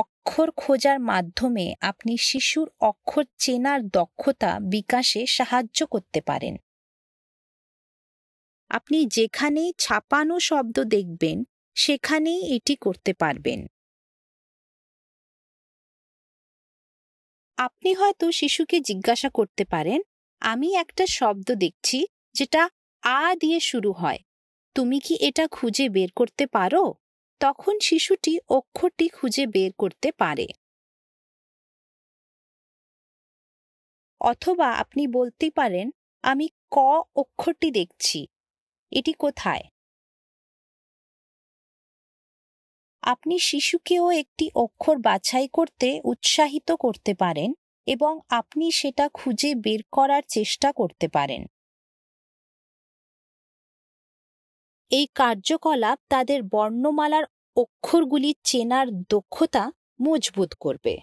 অক্ষর খোঁজার মাধ্যমে আপনি শিশুর অক্ষর চেনার দক্ষতা বিকাশে সাহায্য করতে পারেন আপনি যেখানে ছাপানো শব্দ দেখবেন সেখানেই এটি করতে পারবেন আপনি হয়তো শিশুকে জিজ্ঞাসা করতে পারেন আমি একটা শব্দ দেখছি যেটা আ দিয়ে শুরু হয় তুমি কি এটা খুঁজে বের করতে পারো তখন শিশুটি অক্ষরটি খুঁজে বের করতে পারে অথবা আপনি বলতে পারেন আমি ক অক্ষরটি দেখছি এটি কোথায় আপনি শিশুকেও একটি অক্ষর বাছাই করতে উৎসাহিত করতে পারেন এবং আপনি সেটা খুঁজে বের করার চেষ্টা করতে পারেন এই কার্যকলাপ তাদের বর্ণমালার অক্ষরগুলি চেনার দক্ষতা মজবুত করবে